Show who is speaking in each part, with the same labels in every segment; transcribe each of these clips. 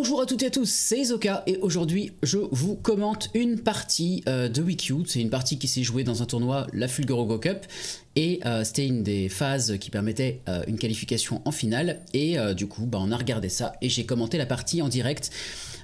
Speaker 1: Bonjour à toutes et à tous, c'est Isoka et aujourd'hui je vous commente une partie euh, de WeCute. C'est une partie qui s'est jouée dans un tournoi, la Fulgorogo Cup, et euh, c'était une des phases qui permettait euh, une qualification en finale. Et du coup, bah, on a regardé ça et j'ai commenté la partie en direct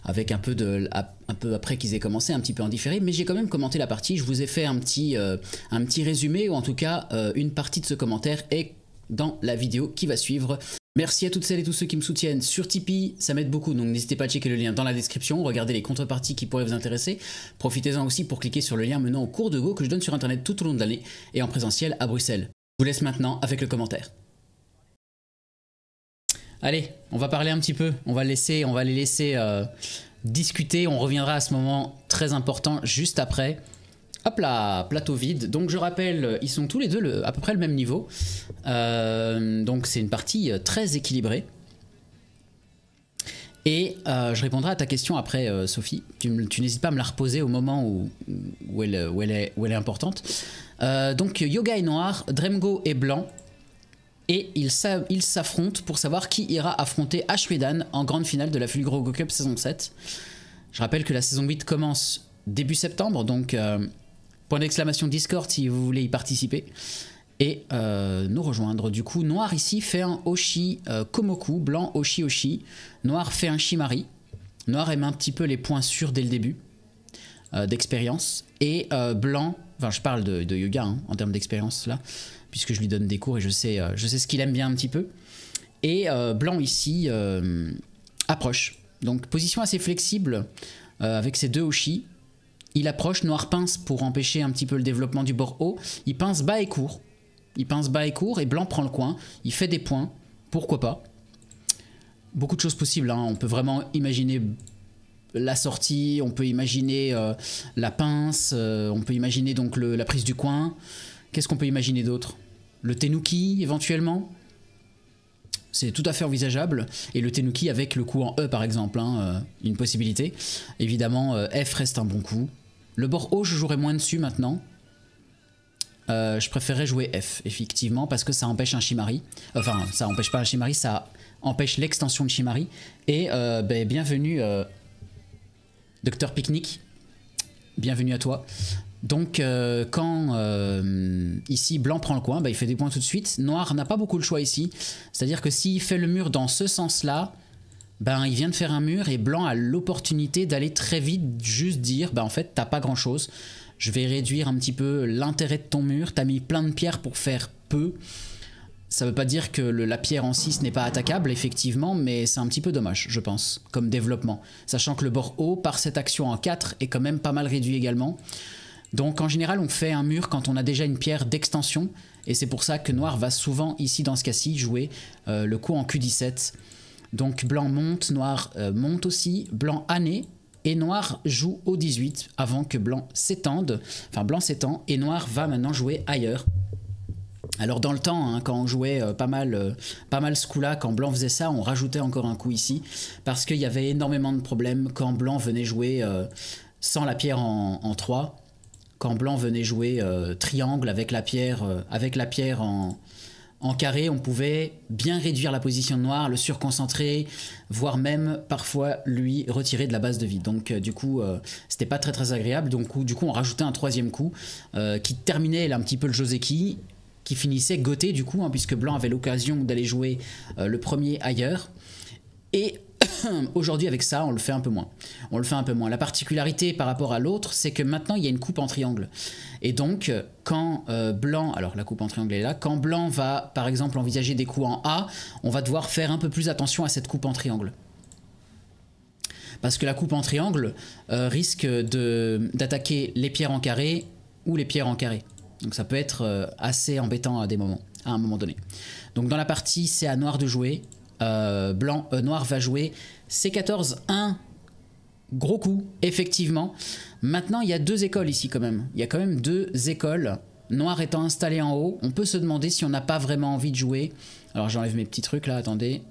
Speaker 1: avec un peu de un peu après qu'ils aient commencé, un petit peu en différé, mais j'ai quand même commenté la partie. Je vous ai fait un petit un petit résumé ou en tout cas une partie de ce commentaire est dans la vidéo qui va suivre. Merci à toutes celles et tous ceux qui me soutiennent sur Tipeee, ça m'aide beaucoup, donc n'hésitez pas à checker le lien dans la description, regardez les contreparties qui pourraient vous intéresser. Profitez-en aussi pour cliquer sur le lien menant au cours de Go que je donne sur internet tout au long de l'année et en présentiel à Bruxelles. Je vous laisse maintenant avec le commentaire. Allez, on va parler un petit peu, on va, laisser, on va les laisser euh, discuter, on reviendra à ce moment très important juste après. Hop là, plateau vide. Donc je rappelle, ils sont tous les deux à peu près le même niveau. Euh, donc c'est une partie euh, très équilibrée. Et euh, je répondrai à ta question après, Sophie. Tu, n'hésites pas à me la reposer au moment où, elle, est, où elle, est, importante. donc Yoga est noir, Dremgo est blanc. Et ils s'affrontent pour savoir qui ira affronter Ashwedan en grande finale de la Fulgro Go Cup saison 7. Je rappelle que la saison 8 commence début septembre, donc... Point d'exclamation Discord si vous voulez y participer. Et euh, nous rejoindre. Du coup, noir ici fait un Oshi euh, Komoku, blanc Oshi Oshi. Noir fait un Shimari. Noir aime un petit peu les points sûrs dès le début euh, d'expérience. Et blanc, enfin je parle de, yoga hein, en termes d'expérience là, puisque je lui donne des cours et je sais, je sais ce qu'il aime bien un petit peu. Et blanc ici approche. Donc position assez flexible avec ces deux Oshi il approche, Noir pince pour empêcher un petit peu le développement du bord haut. Il pince bas et court. Il pince bas et court et Blanc prend le coin. Il fait des points. Pourquoi pas Beaucoup de choses possibles. Hein. On peut vraiment imaginer la sortie, on peut imaginer euh, la pince, euh, on peut imaginer donc la prise du coin. Qu'est-ce qu'on peut imaginer d'autre Le Tenuki éventuellement c'est tout à fait envisageable. Et le Tenuki avec le coup en E par exemple, hein, euh, une possibilité. Évidemment, F reste un bon coup. Le bord haut, je jouerai moins dessus maintenant. Euh, je préférerais jouer F, effectivement, parce que ça empêche un chimari. Enfin, ça empêche pas un chimari, ça empêche l'extension de chimari. Et euh, ben, bienvenue, euh, Docteur Picnic. Bienvenue à toi. Donc, quand ici blanc prend le coin, ben, il fait des points tout de suite. Noir n'a pas beaucoup le choix ici. C'est-à-dire que s'il fait le mur dans ce sens-là, ben il vient de faire un mur et Blanc a l'opportunité d'aller très vite juste dire ben en fait t'as pas grand chose, je vais réduire un petit peu l'intérêt de ton mur, t'as mis plein de pierres pour faire peu. Ça veut pas dire que la pierre en 6 n'est pas attaquable, effectivement, mais c'est un petit peu dommage, je pense, comme développement. Sachant que le bord haut, par cette action en 4, est quand même pas mal réduit également. Donc en général, on fait un mur quand on a déjà une pierre d'extension, et c'est pour ça que Noir va souvent, ici dans ce cas-ci, jouer euh, le coup en Q17 donc blanc monte, noir euh, monte aussi, blanc année et noir joue au 18 avant que blanc s'étende. Enfin blanc s'étend et noir va maintenant jouer ailleurs. Alors dans le temps, hein, quand on jouait euh, pas mal, euh, pas mal ce coup-là, quand Blanc faisait ça, on rajoutait encore un coup ici, parce qu'il y avait énormément de problèmes quand Blanc venait jouer sans la pierre en, en, 3, quand Blanc venait jouer triangle avec la pierre, avec la pierre en, en carré, on pouvait bien réduire la position de noir, le surconcentrer, voire même parfois lui retirer de la base de vie. Donc euh, du coup, euh, c'était pas très très agréable. Donc du coup, on rajoutait un troisième coup euh, qui terminait un petit peu le Joseki, qui finissait goté du coup, hein, puisque Blanc avait l'occasion d'aller jouer le premier ailleurs. Et Aujourd'hui, avec ça, on le fait un peu moins. On le fait un peu moins. La particularité par rapport à l'autre, c'est que maintenant, il y a une coupe en triangle. Et donc, quand euh, Blanc, alors la coupe en triangle est là, quand Blanc va, par exemple, envisager des coups en A, on va devoir faire un peu plus attention à cette coupe en triangle parce que la coupe en triangle euh, risque d'attaquer les pierres en carré ou les pierres en carré. Donc ça peut être euh, assez embêtant à des moments, à un moment donné. Donc dans la partie c'est à noir de jouer, euh, blanc, euh, noir va jouer C14, 1, gros coup, effectivement. Maintenant, il y a deux écoles ici quand même. Il y a quand même deux écoles. Noir étant installé en haut, on peut se demander si on n'a pas vraiment envie de jouer. Alors j'enlève mes petits trucs là, attendez.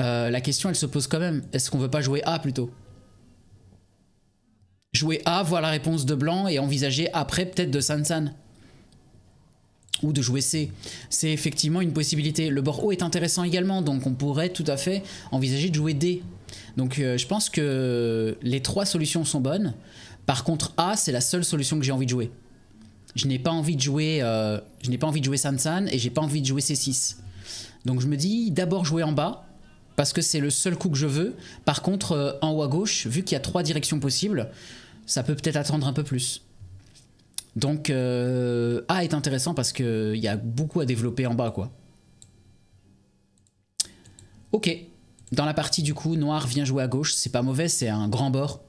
Speaker 1: Euh, la question elle se pose quand même. Est-ce qu'on veut pas jouer A plutôt Jouer A, voir la réponse de blanc et envisager après peut-être de Sansan ou de jouer C. C'est effectivement une possibilité. Le bord haut est intéressant également, donc on pourrait tout à fait envisager de jouer D. Donc euh, je pense que les trois solutions sont bonnes. Par contre A, c'est la seule solution que j'ai envie de jouer. Je n'ai pas envie de jouer, euh, je n'ai pas envie de jouer Sansan et j'ai pas envie de jouer C6. Donc je me dis d'abord jouer en bas parce que c'est le seul coup que je veux. Par contre euh, en haut à gauche, vu qu'il y a trois directions possibles, ça peut peut-être attendre un peu plus. Donc euh, A est intéressant parce qu'il y a beaucoup à développer en bas quoi. Ok, dans la partie du coup, noir vient jouer à gauche, c'est pas mauvais, c'est un grand bord.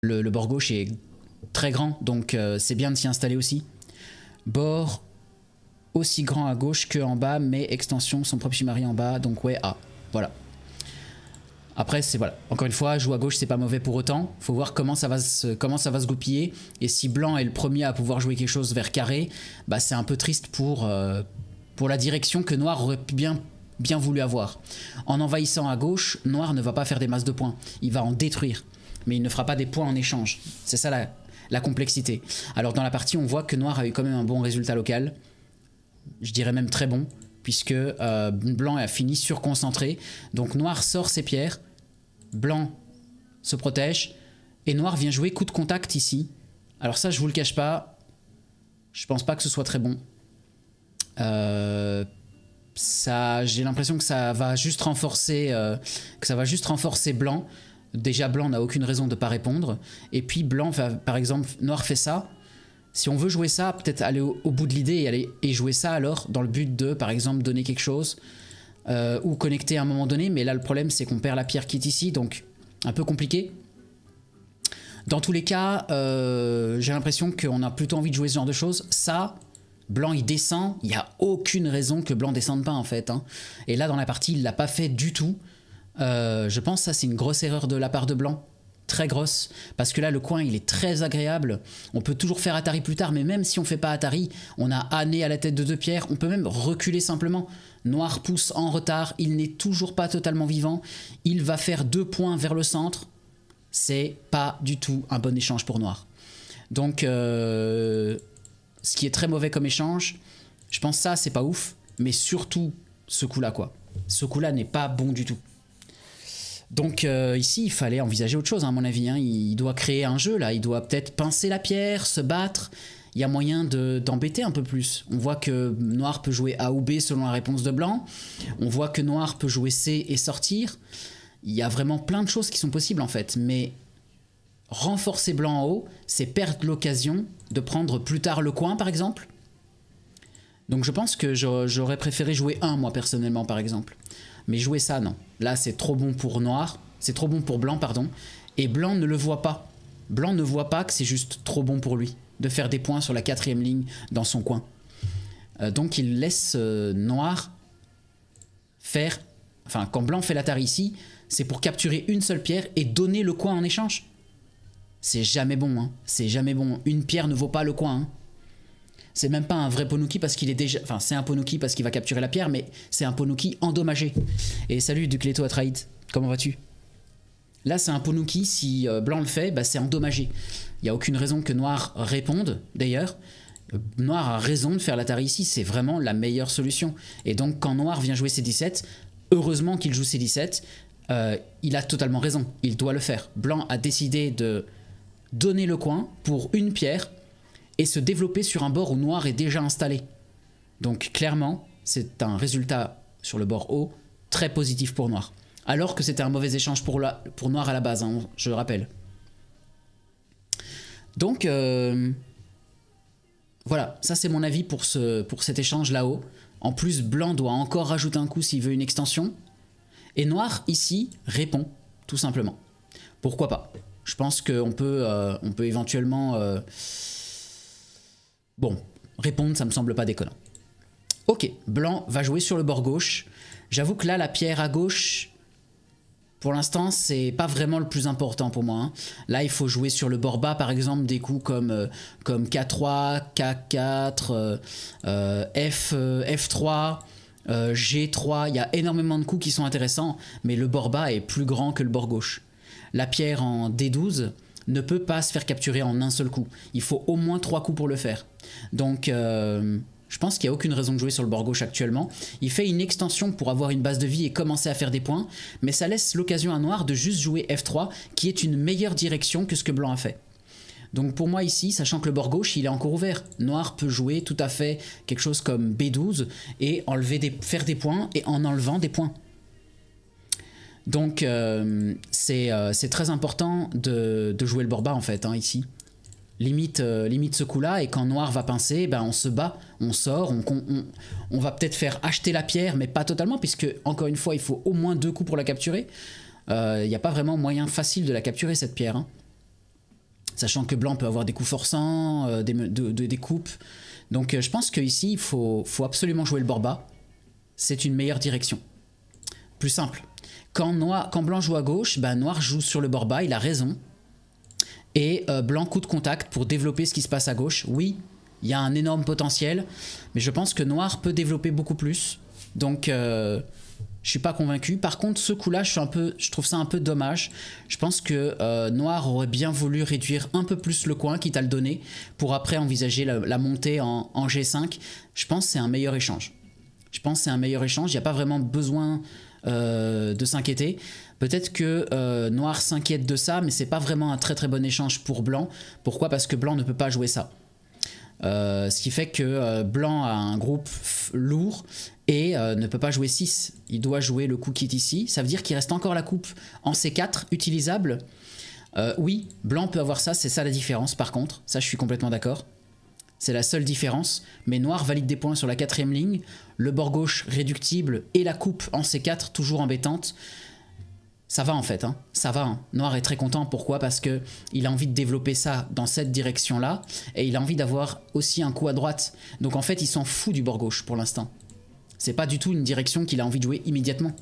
Speaker 1: Le, bord gauche est très grand, donc euh, c'est bien de s'y installer aussi. Bord aussi grand à gauche qu'en bas, mais extension, son propre chimari en bas, donc ouais, A. voilà. Après, c'est voilà. Encore une fois, jouer à gauche, c'est pas mauvais pour autant. Faut voir comment ça va se, comment ça va se goupiller. Et si Blanc est le premier à pouvoir jouer quelque chose vers carré, bah c'est un peu triste pour euh, pour la direction que Noir aurait bien bien voulu avoir. En envahissant à gauche, Noir ne va pas faire des masses de points. Il va en détruire, mais il ne fera pas des points en échange. C'est ça la la complexité. Alors dans la partie, on voit que Noir a eu quand même un bon résultat local. Je dirais même très bon puisque euh, blanc a fini surconcentré. Donc noir sort ses pierres, blanc se protège, et noir vient jouer coup de contact ici. Alors ça, je vous le cache pas, je pense pas que ce soit très bon. Euh, ça, j'ai l'impression que ça va juste renforcer, euh, que ça va juste renforcer blanc. Déjà blanc n'a aucune raison de pas répondre, et puis blanc par exemple, noir fait ça si on veut jouer ça, peut-être aller au, bout de l'idée et, jouer ça alors dans le but de, par exemple, donner quelque chose euh, ou connecter à un moment donné. Mais là, le problème, c'est qu'on perd la pierre qui est ici, donc un peu compliqué. Dans tous les cas, euh, j'ai l'impression qu'on a plutôt envie de jouer ce genre de choses. Ça, Blanc il descend, il n'y a aucune raison que Blanc descende pas en fait. Hein. Et là dans la partie il l'a pas fait du tout. Euh, je pense que ça c'est une grosse erreur de la part de Blanc très grosse parce que là le coin il est très agréable on peut toujours faire Atari plus tard mais même si on fait pas Atari on a nez à la tête de deux pierres on peut même reculer simplement noir pousse en retard il n'est toujours pas totalement vivant il va faire deux points vers le centre c'est pas du tout un bon échange pour noir donc euh, ce qui est très mauvais comme échange je pense ça c'est pas ouf mais surtout ce coup là quoi ce coup là n'est pas bon du tout donc euh, ici, il fallait envisager autre chose, à mon avis. Hein. Il doit créer un jeu, là. Il doit peut-être pincer la pierre, se battre. Il y a moyen d'embêter un peu plus. On voit que Noir peut jouer A ou B selon la réponse de Blanc. On voit que Noir peut jouer C et sortir. Il y a vraiment plein de choses qui sont possibles, en fait. Mais renforcer Blanc en haut, c'est perdre l'occasion de prendre plus tard le coin, par exemple. Donc je pense que j'aurais préféré jouer 1, moi, personnellement, par exemple. Mais jouer ça, non. Là, c'est trop bon pour noir. C'est trop bon pour blanc, pardon. Et blanc ne le voit pas. Blanc ne voit pas que c'est juste trop bon pour lui de faire des points sur la quatrième ligne dans son coin. Euh, donc il laisse euh, noir faire... Enfin, quand blanc fait tare ici, c'est pour capturer une seule pierre et donner le coin en échange. C'est jamais bon, hein. C'est jamais bon. Une pierre ne vaut pas le coin, hein c'est même pas un vrai Ponuki parce qu'il est déjà. Enfin, c'est un Ponuki parce qu'il va capturer la pierre, mais c'est un Ponuki endommagé. Et salut Ducleto Atraïd, comment vas-tu Là, c'est un Ponuki, si euh, Blanc le fait, bah, c'est endommagé. Il n'y a aucune raison que Noir réponde, d'ailleurs. Euh, Noir a raison de faire la l'Atari ici, c'est vraiment la meilleure solution. Et donc, quand Noir vient jouer ses 17, heureusement qu'il joue ses 17, euh, il a totalement raison, il doit le faire. Blanc a décidé de donner le coin pour une pierre et se développer sur un bord où noir est déjà installé. Donc clairement, c'est un résultat sur le bord haut très positif pour noir. Alors que c'était un mauvais échange pour, la, pour noir à la base, hein, je le rappelle. Donc euh, voilà, ça c'est mon avis pour, ce, pour cet échange là-haut. En plus, blanc doit encore rajouter un coup s'il veut une extension. Et noir, ici, répond, tout simplement. Pourquoi pas Je pense qu'on peut, euh, on peut éventuellement... Euh, Bon, répondre, ça me semble pas déconnant. Ok, blanc va jouer sur le bord gauche. J'avoue que là, la pierre à gauche, pour l'instant, c'est pas vraiment le plus important pour moi. Hein. Là, il faut jouer sur le bord bas, par exemple, des coups comme, euh, comme K3, K4, euh, euh, F, F3, G3. Il y a énormément de coups qui sont intéressants, mais le bord bas est plus grand que le bord gauche. La pierre en D12, ne peut pas se faire capturer en un seul coup. Il faut au moins trois coups pour le faire. Donc euh, je pense qu'il n'y a aucune raison de jouer sur le bord gauche actuellement. Il fait une extension pour avoir une base de vie et commencer à faire des points, mais ça laisse l'occasion à Noir de juste jouer F3, qui est une meilleure direction que ce que Blanc a fait. Donc pour moi ici, sachant que le bord gauche, il est encore ouvert. Noir peut jouer tout à fait quelque chose comme B12 et enlever des, faire des points et en enlevant des points. Donc euh, euh, c'est très important de, jouer le Borba en fait hein, ici. Limite, euh, limite ce coup-là, et quand Noir va pincer, ben on se bat, on sort, on, va peut-être faire acheter la pierre, mais pas totalement, puisque encore une fois, il faut au moins deux coups pour la capturer. Il n'y a pas vraiment moyen facile de la capturer, cette pierre. Hein. Sachant que Blanc peut avoir des coups forçants, des, coupes. Donc je pense qu'ici, il faut, faut absolument jouer le Borba. C'est une meilleure direction. Plus simple. Quand, noir, quand blanc joue à gauche, bah, noir joue sur le bord bas, il a raison. Et euh, blanc coup de contact pour développer ce qui se passe à gauche. Oui, il y a un énorme potentiel, mais je pense que noir peut développer beaucoup plus. Donc je euh, je suis pas convaincu. Par contre, ce coup-là, je, je trouve ça un peu dommage. Je pense que euh, noir aurait bien voulu réduire un peu plus le coin, quitte à le donner, pour après envisager la, montée en, en G5. Je pense que c'est un meilleur échange. Je pense que c'est un meilleur échange. Il n'y a pas vraiment besoin euh, de s'inquiéter. Peut-être que euh, Noir s'inquiète de ça, mais c'est pas vraiment un très très bon échange pour Blanc. Pourquoi Parce que Blanc ne peut pas jouer ça. Euh, ce qui fait que Blanc a un groupe lourd et ne peut pas jouer 6. Il doit jouer le coup qui est ici. Ça veut dire qu'il reste encore la coupe en C4 utilisable. oui, Blanc peut avoir ça, c'est ça la différence par contre. Ça, je suis complètement d'accord. C'est la seule différence. Mais noir valide des points sur la quatrième ligne. Le bord gauche réductible et la coupe en C4 toujours embêtante. Ça va en fait, hein. ça va. Hein. Noir est très content. Pourquoi Parce que il a envie de développer ça dans cette direction-là et il a envie d'avoir aussi un coup à droite. Donc en fait, il s'en fout du bord gauche pour l'instant. C'est pas du tout une direction qu'il a envie de jouer immédiatement.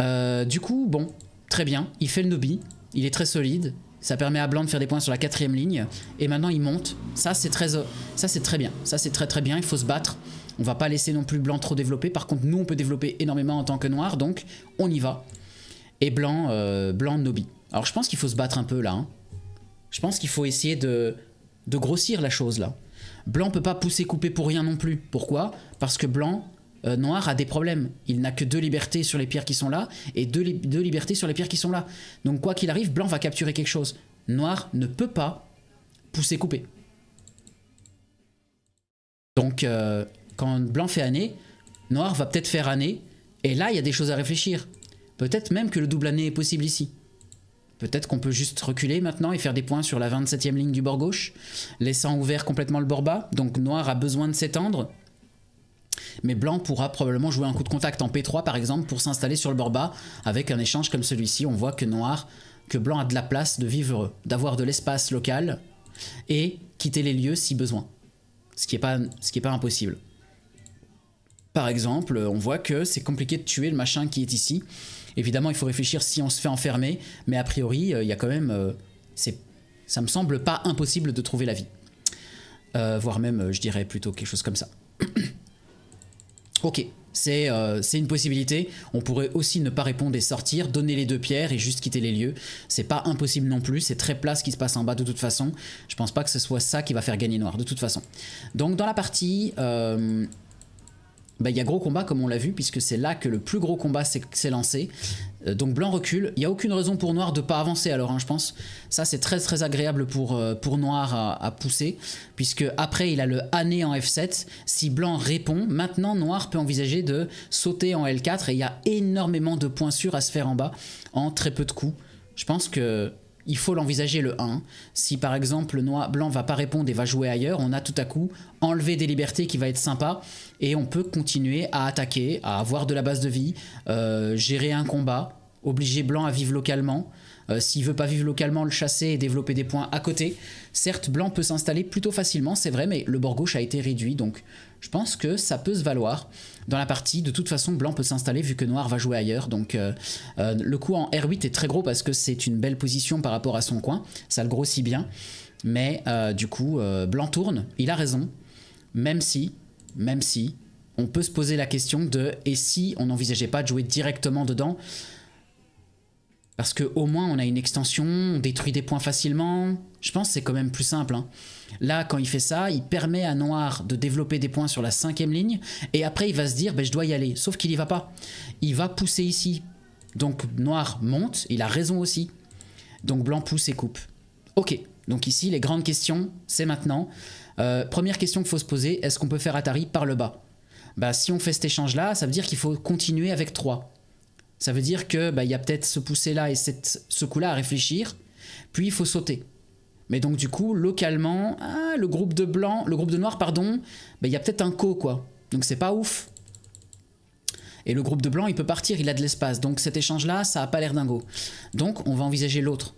Speaker 1: Euh, du coup, bon, très bien. Il fait le Nobi. Il est très solide. Ça permet à Blanc de faire des points sur la quatrième ligne. Et maintenant, il monte. Ça, c'est très, euh, ça, c'est très bien. Ça, c'est très très bien. Il faut se battre. On va pas laisser non plus Blanc trop développer. Par contre, nous, on peut développer énormément en tant que noir. Donc, on y va. Et Blanc, euh, Blanc Nobi. Alors, je pense qu'il faut se battre un peu là. Hein. Je pense qu'il faut essayer de, de grossir la chose là. Blanc peut pas pousser couper pour rien non plus. Pourquoi Parce que Blanc, euh, noir a des problèmes. Il n'a que deux libertés sur les pierres qui sont là et deux, libertés sur les pierres qui sont là. Donc quoi qu'il arrive, blanc va capturer quelque chose. Noir ne peut pas pousser couper. Donc euh, quand blanc fait année, noir va peut-être faire année. Et là, il y a des choses à réfléchir. Peut-être même que le double année est possible ici. Peut-être qu'on peut juste reculer maintenant et faire des points sur la 27e ligne du bord gauche, laissant ouvert complètement le bord bas. Donc noir a besoin de s'étendre mais Blanc pourra probablement jouer un coup de contact en P3 par exemple pour s'installer sur le bord bas avec un échange comme celui-ci. On voit que Noir, que Blanc a de la place de vivre, d'avoir de l'espace local et quitter les lieux si besoin, ce qui n'est pas, ce qui est pas impossible. Par exemple, on voit que c'est compliqué de tuer le machin qui est ici. Évidemment, il faut réfléchir si on se fait enfermer, mais a priori, euh, il y a quand même... Euh, ça me semble pas impossible de trouver la vie. Euh, voire même, je dirais plutôt quelque chose comme ça. Ok, euh, c'est une possibilité. On pourrait aussi ne pas répondre et sortir, donner les deux pierres et juste quitter les lieux. C'est pas impossible non plus, c'est très plat ce qui se passe en bas de toute façon. Je pense pas que ce soit ça qui va faire gagner noir, de toute façon. Donc dans la partie... Euh, ben, il y a gros combat comme on l'a vu puisque c'est là que le plus gros combat s'est lancé. Euh, donc blanc recule. Il n'y a aucune raison pour noir de pas avancer alors, hein, je pense. Ça, c'est très très agréable pour, euh, pour noir à, pousser, puisque après, il a le année en F7. Si blanc répond, maintenant noir peut envisager de sauter en L4 et il y a énormément de points sûrs à se faire en bas en très peu de coups. Je pense que il faut l'envisager le 1. Si par exemple Noir Blanc va pas répondre et va jouer ailleurs, on a tout à coup enlevé des libertés qui va être sympa et on peut continuer à attaquer, à avoir de la base de vie, euh, gérer un combat, obliger Blanc à vivre localement. Euh, s'il veut pas vivre localement, le chasser et développer des points à côté. Certes, Blanc peut s'installer plutôt facilement, c'est vrai, mais le bord gauche a été réduit, donc je pense que ça peut se valoir dans la partie. De toute façon, blanc peut s'installer vu que noir va jouer ailleurs. Donc euh, euh, le coup en R8 est très gros parce que c'est une belle position par rapport à son coin. Ça le grossit bien. Mais euh, du coup, blanc tourne. Il a raison. Même si, même si, on peut se poser la question de et si on n'envisageait pas de jouer directement dedans parce que au moins on a une extension, on détruit des points facilement. Je pense que c'est quand même plus simple. Hein. Là, quand il fait ça, il permet à Noir de développer des points sur la cinquième ligne. Et après, il va se dire, ben, je dois y aller. Sauf qu'il n'y va pas. Il va pousser ici. Donc Noir monte, il a raison aussi. Donc Blanc pousse et coupe. Ok, donc ici, les grandes questions, c'est maintenant. Euh, première question qu'il faut se poser, est-ce qu'on peut faire Atari par le bas bah, Si on fait cet échange-là, ça veut dire qu'il faut continuer avec 3. Ça veut dire que bah, il y a peut-être ce pousser là et cette, ce coup-là à réfléchir, puis il faut sauter. Mais donc du coup, localement, ah, le groupe de blanc, le groupe de noir, pardon, bah, il y a peut-être un co quoi. Donc c'est pas ouf. Et le groupe de blanc, il peut partir, il a de l'espace. Donc cet échange-là, ça a pas l'air dingo. Donc on va envisager l'autre.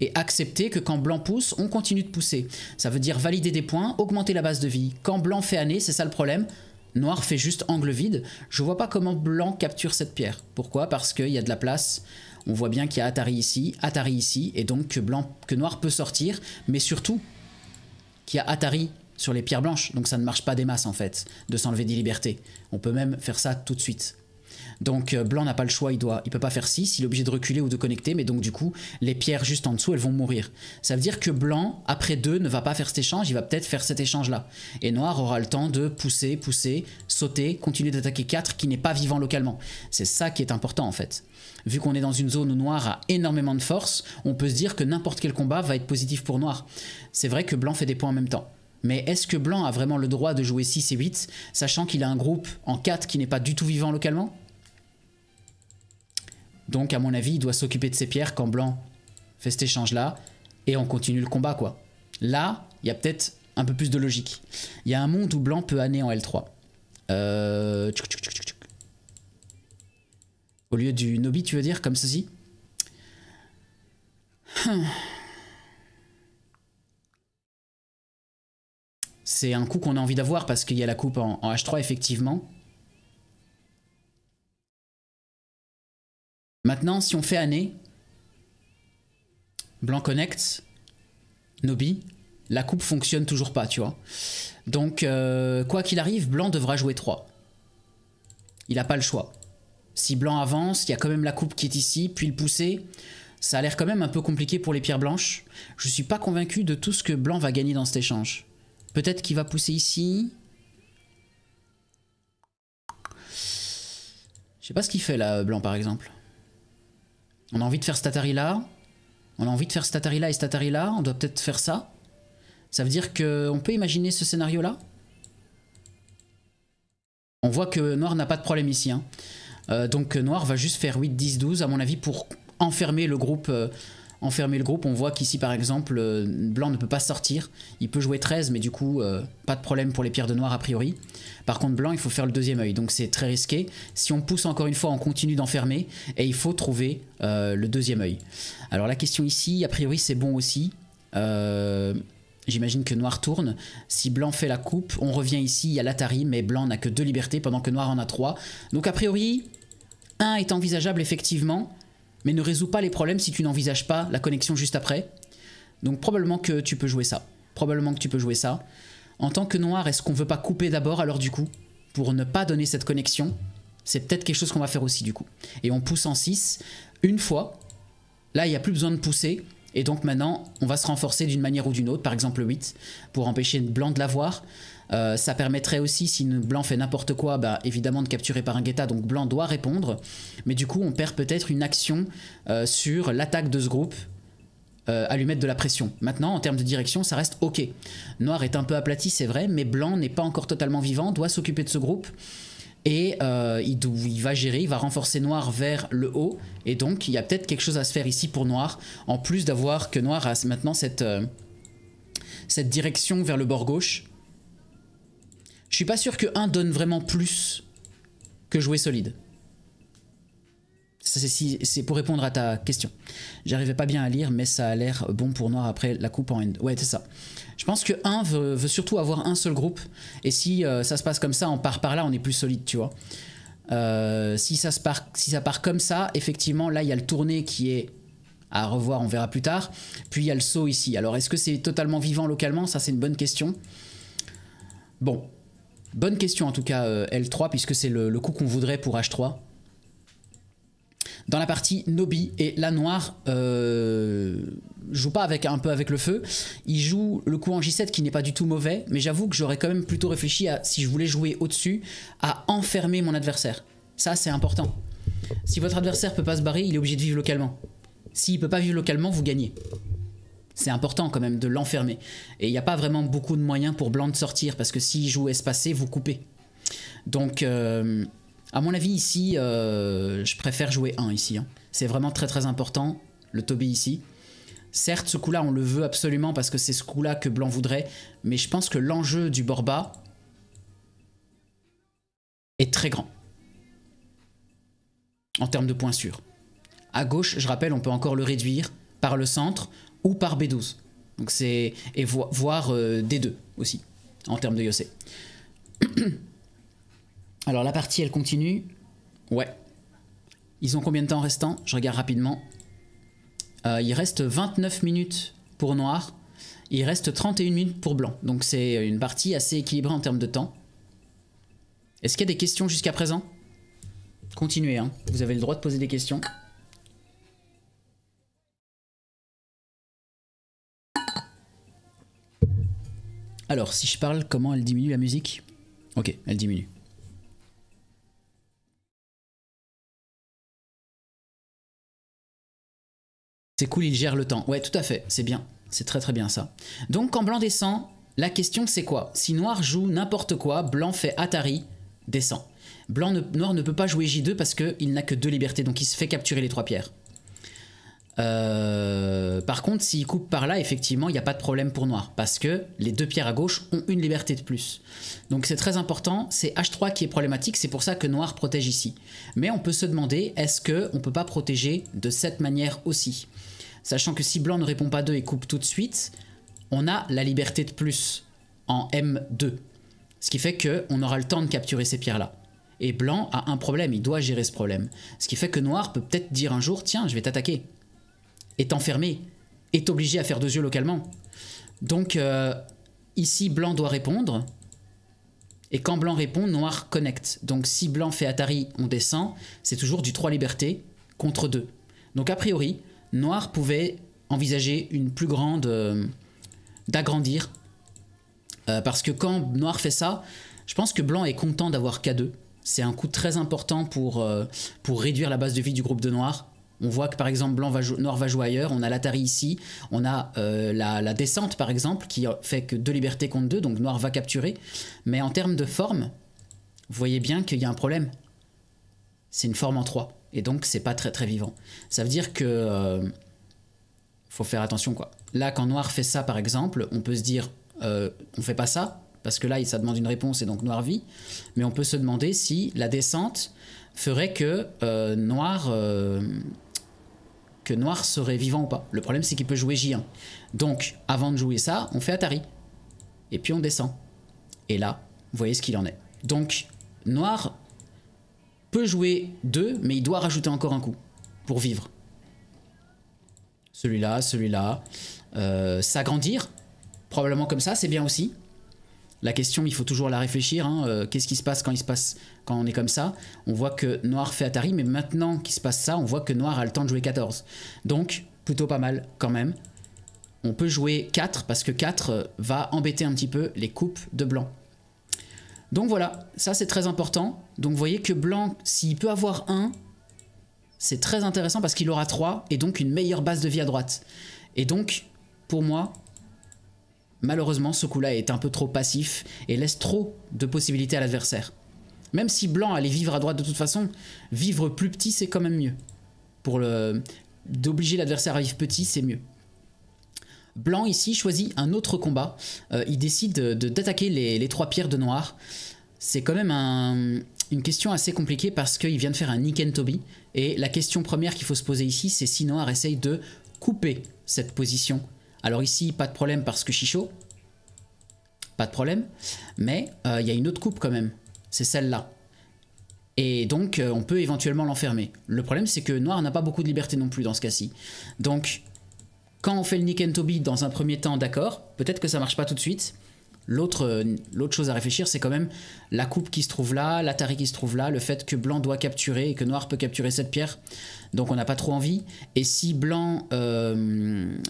Speaker 1: Et accepter que quand blanc pousse, on continue de pousser. Ça veut dire valider des points, augmenter la base de vie. Quand blanc fait année, c'est ça le problème, Noir fait juste angle vide. Je vois pas comment blanc capture cette pierre. Pourquoi Parce qu'il y a de la place. On voit bien qu'il y a Atari ici, Atari ici, et donc que, blanc, que noir peut sortir, mais surtout qu'il y a Atari sur les pierres blanches, donc ça ne marche pas des masses en fait, de s'enlever des libertés. On peut même faire ça tout de suite. Donc euh, blanc n'a pas le choix, il doit, il peut pas faire 6, il est obligé de reculer ou de connecter, mais donc du coup, les pierres juste en dessous, elles vont mourir. Ça veut dire que blanc, après 2, ne va pas faire cet échange, il va peut-être faire cet échange-là. Et noir aura le temps de pousser, pousser, sauter, continuer d'attaquer 4 qui n'est pas vivant localement. C'est ça qui est important en fait. Vu qu'on est dans une zone où noir a énormément de force, on peut se dire que n'importe quel combat va être positif pour noir. C'est vrai que blanc fait des points en même temps. Mais est-ce que blanc a vraiment le droit de jouer 6 et 8, sachant qu'il a un groupe en 4 qui n'est pas du tout vivant localement donc à mon avis, il doit s'occuper de ses pierres quand blanc fait cet échange là et on continue le combat quoi. Là, il y a peut-être un peu plus de logique. Il y a un monde où blanc peut aller en L3. Euh, Au lieu du Nobi, tu veux dire, comme ceci C'est un coup qu'on a envie d'avoir parce qu'il y a la coupe en H3 effectivement. Maintenant, si on fait année, blanc connect, Nobi, la coupe fonctionne toujours pas, tu vois. Donc, euh, quoi qu'il arrive, blanc devra jouer 3. Il n'a pas le choix. Si blanc avance, il y a quand même la coupe qui est ici, puis le pousser. Ça a l'air quand même un peu compliqué pour les pierres blanches. Je suis pas convaincu de tout ce que blanc va gagner dans cet échange. Peut-être qu'il va pousser ici. Je sais pas ce qu'il fait là, blanc par exemple. On a envie de faire cet Atari-là. On a envie de faire cet Atari-là et cet Atari-là. On doit peut-être faire ça. Ça veut dire qu'on peut imaginer ce scénario-là On voit que Noir n'a pas de problème ici. Hein. Euh, donc Noir va juste faire 8, 10, 12, à mon avis, pour enfermer le groupe... Euh, enfermer le groupe. On voit qu'ici, par exemple, euh, Blanc ne peut pas sortir. Il peut jouer 13, mais du coup, euh, pas de problème pour les pierres de noir a priori. Par contre, Blanc, il faut faire le deuxième œil, donc c'est très risqué. Si on pousse encore une fois, on continue d'enfermer, et il faut trouver euh, le deuxième œil. Alors la question ici, a priori, c'est bon aussi. J'imagine que Noir tourne. Si Blanc fait la coupe, on revient ici, il y a l'Atari, mais Blanc n'a que deux libertés pendant que Noir en a trois. Donc a priori, un est envisageable effectivement, mais ne résout pas les problèmes si tu n'envisages pas la connexion juste après. Donc probablement que tu peux jouer ça. Probablement que tu peux jouer ça. En tant que noir, est-ce qu'on veut pas couper d'abord alors du coup pour ne pas donner cette connexion C'est peut-être quelque chose qu'on va faire aussi du coup. Et on pousse en 6 une fois. Là, il n'y a plus besoin de pousser. Et donc maintenant, on va se renforcer d'une manière ou d'une autre, par exemple le 8, pour empêcher une blanc de l'avoir. Euh, ça permettrait aussi, si Blanc fait n'importe quoi, bah, évidemment de capturer par un guetta, donc Blanc doit répondre. Mais du coup, on perd peut-être une action euh, sur l'attaque de ce groupe. Euh, à lui mettre de la pression. Maintenant, en termes de direction, ça reste OK. Noir est un peu aplati, c'est vrai, mais Blanc n'est pas encore totalement vivant, doit s'occuper de ce groupe. Et il, il va gérer, il va renforcer Noir vers le haut. Et donc, il y a peut-être quelque chose à se faire ici pour Noir, en plus d'avoir que Noir a maintenant cette, cette direction vers le bord gauche je suis pas sûr que 1 donne vraiment plus que jouer solide. C'est pour répondre à ta question. J'arrivais pas bien à lire, mais ça a l'air bon pour noir après la coupe en end. Ouais, c'est ça. Je pense que 1 veut, surtout avoir un seul groupe. Et si euh, ça se passe comme ça, on part par là, on est plus solide, tu vois. Euh, si, ça se part, si ça part comme ça, effectivement, là, il y a le tourné qui est à revoir, on verra plus tard. Puis il y a le saut ici. Alors, est-ce que c'est totalement vivant localement Ça, c'est une bonne question. Bon, Bonne question en tout cas euh, L3 puisque c'est le, coup qu'on voudrait pour H3. Dans la partie Nobi et la noire euh, joue pas avec un peu avec le feu. Il joue le coup en J7 qui n'est pas du tout mauvais, mais j'avoue que j'aurais quand même plutôt réfléchi à si je voulais jouer au-dessus à enfermer mon adversaire. Ça c'est important. Si votre adversaire peut pas se barrer, il est obligé de vivre localement. S'il peut pas vivre localement, vous gagnez c'est important quand même de l'enfermer. Et il n'y a pas vraiment beaucoup de moyens pour Blanc de sortir, parce que s'il joue espacé, vous coupez. Donc, euh, à mon avis, ici, euh, je préfère jouer 1 ici. Hein. C'est vraiment très très important, le Toby ici. Certes, ce coup-là, on le veut absolument parce que c'est ce coup-là que Blanc voudrait, mais je pense que l'enjeu du Borba est très grand. En termes de points sûrs. À gauche, je rappelle, on peut encore le réduire par le centre ou par B12. Donc c'est et voir voire euh, D2 aussi en termes de Yossé. Alors la partie elle continue. Ouais. Ils ont combien de temps restant Je regarde rapidement. Euh, il reste 29 minutes pour noir. Il reste 31 minutes pour blanc. Donc c'est une partie assez équilibrée en termes de temps. Est-ce qu'il y a des questions jusqu'à présent Continuez, hein. vous avez le droit de poser des questions. Alors, si je parle, comment elle diminue la musique Ok, elle diminue. C'est cool, il gère le temps. Ouais, tout à fait, c'est bien. C'est très très bien ça. Donc quand blanc descend, la question c'est quoi Si noir joue n'importe quoi, blanc fait Atari, descend. Blanc noir ne peut pas jouer J2 parce qu'il n'a que deux libertés, donc il se fait capturer les trois pierres. Euh, par contre, s'il coupe par là, effectivement, il n'y a pas de problème pour noir, parce que les deux pierres à gauche ont une liberté de plus. Donc c'est très important, c'est H3 qui est problématique, c'est pour ça que noir protège ici. Mais on peut se demander, est-ce qu'on ne peut pas protéger de cette manière aussi Sachant que si blanc ne répond pas 2 et coupe tout de suite, on a la liberté de plus en M2. Ce qui fait qu'on aura le temps de capturer ces pierres-là. Et blanc a un problème, il doit gérer ce problème. Ce qui fait que noir peut peut-être dire un jour, tiens, je vais t'attaquer est enfermé, est obligé à faire deux yeux localement. Donc euh, ici, blanc doit répondre. Et quand blanc répond, noir connecte. Donc si blanc fait Atari, on descend. C'est toujours du 3 liberté contre 2. Donc a priori, noir pouvait envisager une plus grande... Euh, d'agrandir. Euh, parce que quand noir fait ça, je pense que blanc est content d'avoir K2. C'est un coup très important pour, pour réduire la base de vie du groupe de noir. On voit que par exemple blanc va noir va jouer ailleurs, on a l'Atari ici, on a euh, la, descente par exemple qui fait que deux libertés contre deux, donc noir va capturer. Mais en termes de forme, vous voyez bien qu'il y a un problème. C'est une forme en trois. et donc c'est pas très très vivant. Ça veut dire que... Euh, faut faire attention quoi. Là quand noir fait ça par exemple, on peut se dire euh, on fait pas ça, parce que là ça demande une réponse et donc noir vit, mais on peut se demander si la descente ferait que euh, noir que noir serait vivant ou pas. Le problème, c'est qu'il peut jouer J1. Donc, avant de jouer ça, on fait Atari. Et puis on descend. Et là, vous voyez ce qu'il en est. Donc, noir peut jouer 2, mais il doit rajouter encore un coup pour vivre. Celui-là, celui-là. Euh, s'agrandir, probablement comme ça, c'est bien aussi la question, il faut toujours la réfléchir. Hein, euh, qu'est-ce qui se passe quand il se passe quand on est comme ça On voit que Noir fait Atari, mais maintenant qu'il se passe ça, on voit que Noir a le temps de jouer 14. Donc, plutôt pas mal quand même. On peut jouer 4 parce que 4 euh, va embêter un petit peu les coupes de blanc. Donc voilà, ça c'est très important. Donc vous voyez que blanc, s'il peut avoir 1, c'est très intéressant parce qu'il aura 3 et donc une meilleure base de vie à droite. Et donc, pour moi, Malheureusement, ce coup-là est un peu trop passif et laisse trop de possibilités à l'adversaire. Même si blanc allait vivre à droite de toute façon, vivre plus petit c'est quand même mieux. Pour le d'obliger l'adversaire à vivre petit, c'est mieux. Blanc ici choisit un autre combat. Euh, il décide d'attaquer les, trois pierres de noir. C'est quand même une question assez compliquée parce qu'il vient de faire un Nick and Toby. Et la question première qu'il faut se poser ici, c'est si noir essaye de couper cette position alors ici, pas de problème parce que Chichot, pas de problème. Mais euh, il y a une autre coupe quand même, c'est celle-là. Et donc, euh, on peut éventuellement l'enfermer. Le problème, c'est que Noir n'a pas beaucoup de liberté non plus dans ce cas-ci. Donc, quand on fait le Nick and Toby dans un premier temps, d'accord, peut-être que ça marche pas tout de suite. L'autre euh, chose à réfléchir, c'est quand même la coupe qui se trouve là, l'Atari qui se trouve là, le fait que Blanc doit capturer et que Noir peut capturer cette pierre. Donc on n'a pas trop envie. Et si Blanc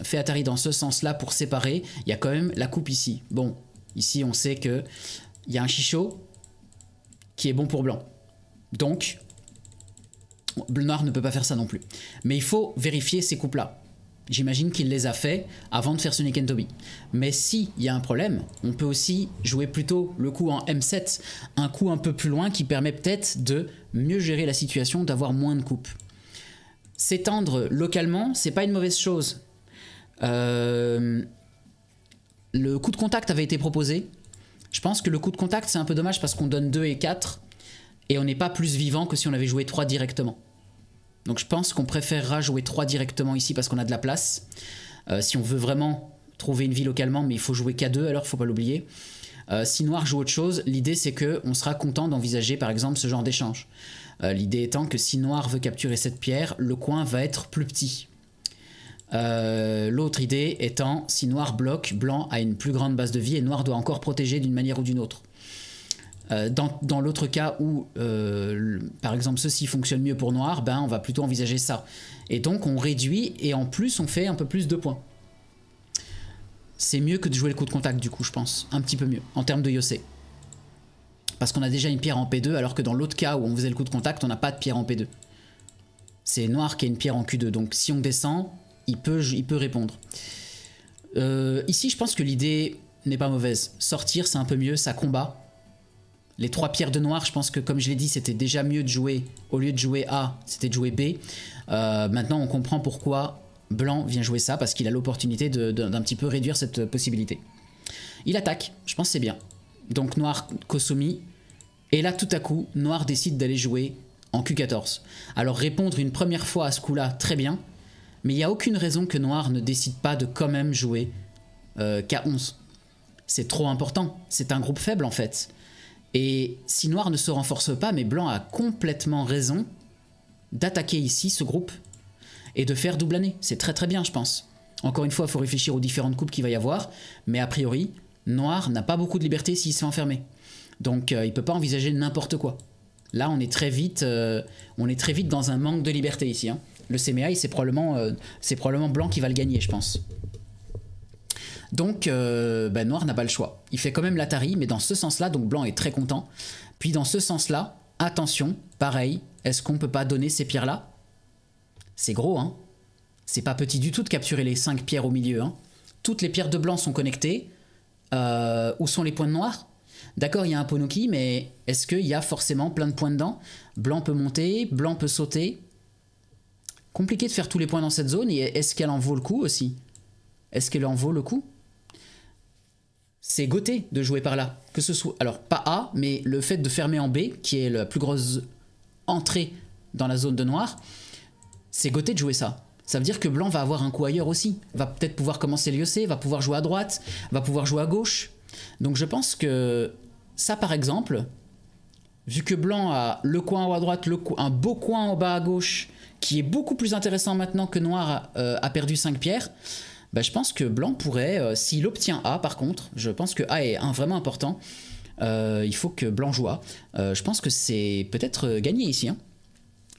Speaker 1: fait Atari dans ce sens-là pour séparer, il y a quand même la coupe ici. Bon, ici on sait que il y a un chichot qui est bon pour blanc. Donc, bleu noir ne peut pas faire ça non plus. Mais il faut vérifier ces coupes-là. J'imagine qu'il les a fait avant de faire Sonic Toby, Mais s'il y a un problème, on peut aussi jouer plutôt le coup en M7, un coup un peu plus loin qui permet peut-être de mieux gérer la situation, d'avoir moins de coupes. S'étendre localement, c'est pas une mauvaise chose. Euh, le coup de contact avait été proposé. Je pense que le coup de contact, c'est un peu dommage parce qu'on donne 2 et 4 et on n'est pas plus vivant que si on avait joué 3 directement. Donc je pense qu'on préférera jouer 3 directement ici parce qu'on a de la place. Euh, si on veut vraiment trouver une vie localement, mais il faut jouer K2 alors, faut pas l'oublier. Euh, si Noir joue autre chose, l'idée c'est que on sera content d'envisager par exemple ce genre d'échange. l'idée étant que si Noir veut capturer cette pierre, le coin va être plus petit. Euh, l'autre idée étant, si noir bloque, blanc a une plus grande base de vie et noir doit encore protéger d'une manière ou d'une autre. Euh, dans, l'autre cas où, euh, par exemple, ceci fonctionne mieux pour noir, ben on va plutôt envisager ça. Et donc on réduit et en plus on fait un peu plus de points. C'est mieux que de jouer le coup de contact du coup, je pense. Un petit peu mieux, en termes de Yose Parce qu'on a déjà une pierre en P2, alors que dans l'autre cas où on faisait le coup de contact, on n'a pas de pierre en P2. C'est noir qui a une pierre en Q2, donc si on descend, il peut, il peut répondre. Euh, ici, je pense que l'idée n'est pas mauvaise. Sortir, c'est un peu mieux, ça combat. Les trois pierres de noir, je pense que, comme je l'ai dit, c'était déjà mieux de jouer, au lieu de jouer A, c'était de jouer B. Euh, maintenant, on comprend pourquoi Blanc vient jouer ça, parce qu'il a l'opportunité d'un petit peu réduire cette possibilité. Il attaque, je pense c'est bien. Donc Noir, Kosumi. Et là, tout à coup, Noir décide d'aller jouer en Q14. Alors répondre une première fois à ce coup-là, très bien. Mais il n'y a aucune raison que Noir ne décide pas de quand même jouer K11. Euh, C'est trop important. C'est un groupe faible en fait. Et si Noir ne se renforce pas, mais Blanc a complètement raison d'attaquer ici ce groupe et de faire double année. C'est très très bien je pense. Encore une fois, il faut réfléchir aux différentes coupes qu'il va y avoir. Mais a priori, Noir n'a pas beaucoup de liberté s'il se fait enfermer. Donc euh, il ne peut pas envisager n'importe quoi. Là, on est très vite, euh, on est très vite dans un manque de liberté ici. Hein le CMAI, c'est probablement, euh, probablement blanc qui va le gagner, je pense. Donc, euh, ben, noir n'a pas le choix. Il fait quand même l'Atari, mais dans ce sens-là, donc blanc est très content. Puis dans ce sens-là, attention, pareil, est-ce qu'on peut pas donner ces pierres-là C'est gros, hein C'est pas petit du tout de capturer les 5 pierres au milieu, hein. Toutes les pierres de blanc sont connectées. Euh, où sont les points de noir D'accord, il y a un Ponoki, mais est-ce qu'il y a forcément plein de points dedans Blanc peut monter, blanc peut sauter, Compliqué de faire tous les points dans cette zone et est-ce qu'elle en vaut le coup aussi Est-ce qu'elle en vaut le coup C'est goté de jouer par là. Que ce soit, alors pas A, mais le fait de fermer en B, qui est la plus grosse entrée dans la zone de noir, c'est goté de jouer ça. Ça veut dire que blanc va avoir un coup ailleurs aussi. Va peut-être pouvoir commencer le C, va pouvoir jouer à droite, va pouvoir jouer à gauche. Donc je pense que ça par exemple, vu que blanc a le coin en haut à droite, un beau coin en bas à gauche, qui est beaucoup plus intéressant maintenant que Noir a, euh, perdu 5 pierres, bah, je pense que Blanc pourrait, euh, s'il obtient A par contre, je pense que A est un, vraiment important, euh, il faut que Blanc joue je pense que c'est peut-être gagné ici. Hein.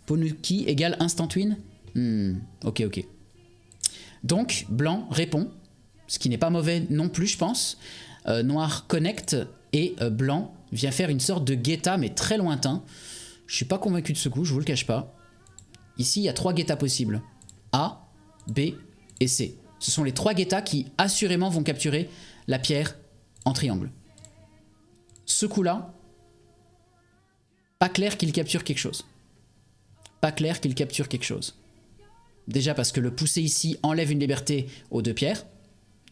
Speaker 1: Ponuki égale instant win hmm, Ok, ok. Donc, Blanc répond, ce qui n'est pas mauvais non plus, je pense. noir connecte et Blanc vient faire une sorte de guetta, mais très lointain. Je suis pas convaincu de ce coup, je vous le cache pas. Ici, il y a trois guettas possibles. A, B et C. Ce sont les trois guettas qui assurément vont capturer la pierre en triangle. Ce coup-là, pas clair qu'il capture quelque chose. Pas clair qu'il capture quelque chose. Déjà parce que le pousser ici enlève une liberté aux deux pierres.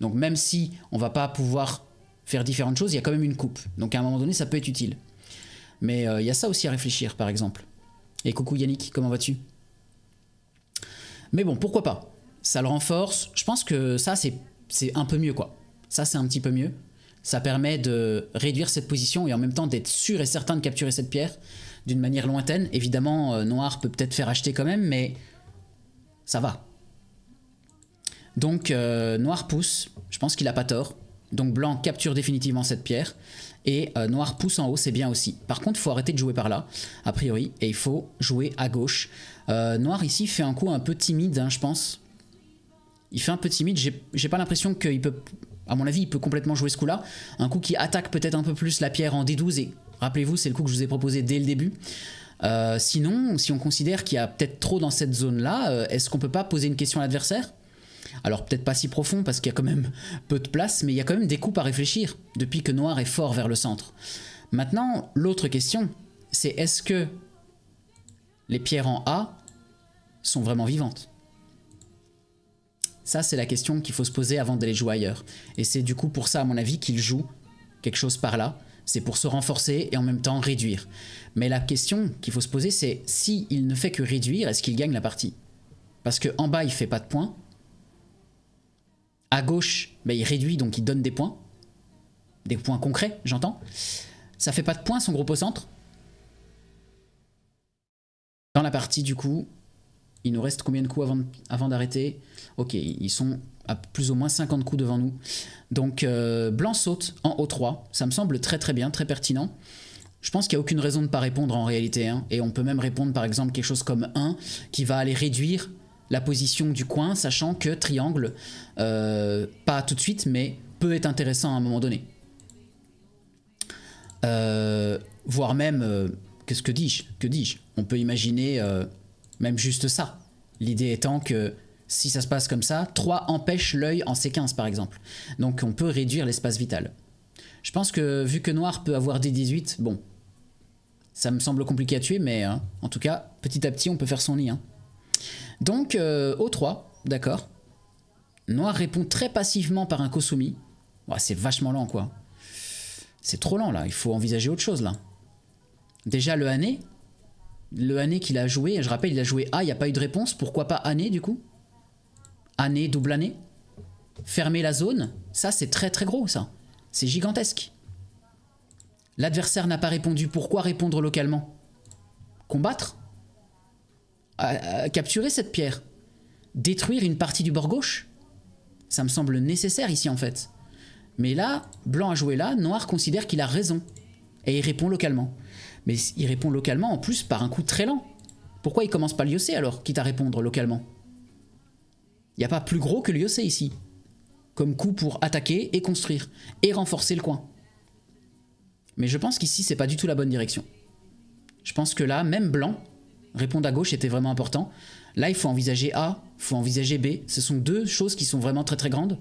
Speaker 1: Donc même si on va pas pouvoir faire différentes choses, il y a quand même une coupe. Donc à un moment donné, ça peut être utile. Mais euh, il y a ça aussi à réfléchir, par exemple. Et coucou Yannick, comment vas-tu mais bon, pourquoi pas Ça le renforce. Je pense que ça, c'est un peu mieux, quoi. Ça, c'est un petit peu mieux. Ça permet de réduire cette position et en même temps d'être sûr et certain de capturer cette pierre d'une manière lointaine. Évidemment, euh, noir peut peut-être faire acheter quand même, mais ça va. Donc, euh, noir pousse. Je pense qu'il a pas tort. Donc, blanc capture définitivement cette pierre. Et euh, noir pousse en haut, c'est bien aussi. Par contre, il faut arrêter de jouer par là, a priori, et il faut jouer à gauche. Euh, noir ici fait un coup un peu timide, hein, je pense. Il fait un peu timide, j'ai pas l'impression qu'il peut... À mon avis, il peut complètement jouer ce coup-là. Un coup qui attaque peut-être un peu plus la pierre en D12, et rappelez-vous, c'est le coup que je vous ai proposé dès le début. Euh, sinon, si on considère qu'il y a peut-être trop dans cette zone-là, est-ce qu'on peut pas poser une question à l'adversaire alors peut-être pas si profond parce qu'il y a quand même peu de place, mais il y a quand même des coupes à réfléchir depuis que Noir est fort vers le centre. Maintenant, l'autre question, c'est est-ce que les pierres en A sont vraiment vivantes Ça, c'est la question qu'il faut se poser avant d'aller jouer ailleurs. Et c'est du coup pour ça, à mon avis, qu'il joue quelque chose par là. C'est pour se renforcer et en même temps réduire. Mais la question qu'il faut se poser, c'est s'il ne fait que réduire, est-ce qu'il gagne la partie Parce qu'en bas, il fait pas de points, à gauche, il réduit, donc il donne des points. Des points concrets, j'entends. Ça fait pas de points, son groupe au centre. Dans la partie, du coup, il nous reste combien de coups avant, d'arrêter Ok, ils sont à plus ou moins 50 coups devant nous. Donc, euh, blanc saute en O3. Ça me semble très très bien, très pertinent. Je pense qu'il n'y a aucune raison de ne pas répondre en réalité. Hein. Et on peut même répondre par exemple quelque chose comme 1 qui va aller réduire la position du coin, sachant que triangle, euh, pas tout de suite, mais peut être intéressant à un moment donné. Euh, voire même, euh, qu'est-ce que dis-je Que dis-je On peut imaginer même juste ça. L'idée étant que si ça se passe comme ça, 3 empêche l'œil en C15 par exemple. Donc on peut réduire l'espace vital. Je pense que vu que noir peut avoir des 18 bon, ça me semble compliqué à tuer, mais hein, en tout cas, petit à petit, on peut faire son lit. Donc, euh, O3, d'accord. Noir répond très passivement par un Kosumi. c'est vachement lent, quoi. C'est trop lent, là. Il faut envisager autre chose, là. Déjà, le année, Le année qu'il a joué, je rappelle, il a joué A, il n'y a pas eu de réponse. Pourquoi pas année du coup Année double année. Fermer la zone, ça, c'est très, très gros, ça. C'est gigantesque. L'adversaire n'a pas répondu. Pourquoi répondre localement Combattre capturer cette pierre, détruire une partie du bord gauche. Ça me semble nécessaire ici en fait. Mais là, blanc a joué là, noir considère qu'il a raison. Et il répond localement. Mais il répond localement en plus par un coup très lent. Pourquoi il commence pas l'IOC alors, quitte à répondre localement Il n'y a pas plus gros que le l'IOC ici. Comme coup pour attaquer et construire, et renforcer le coin. Mais je pense qu'ici, c'est pas du tout la bonne direction. Je pense que là, même blanc, Répondre à gauche était vraiment important. Là, il faut envisager A, il faut envisager B. Ce sont deux choses qui sont vraiment très très grandes.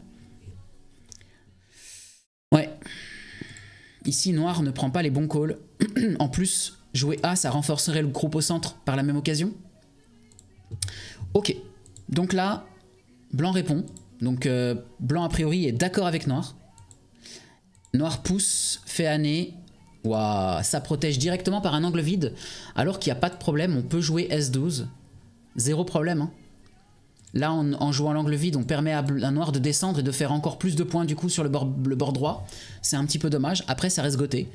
Speaker 1: Ouais. Ici, noir ne prend pas les bons calls. en plus, jouer A, ça renforcerait le groupe au centre par la même occasion. Ok. Donc là, blanc répond. Donc euh, blanc a priori est d'accord avec noir. Noir pousse, fait année, ça protège directement par un angle vide. Alors qu'il n'y a pas de problème, on peut jouer S12. Zéro problème. Hein. Là, en, jouant l'angle vide, on permet à un noir de descendre et de faire encore plus de points du coup sur le bord, droit. C'est un petit peu dommage. Après, ça reste goté.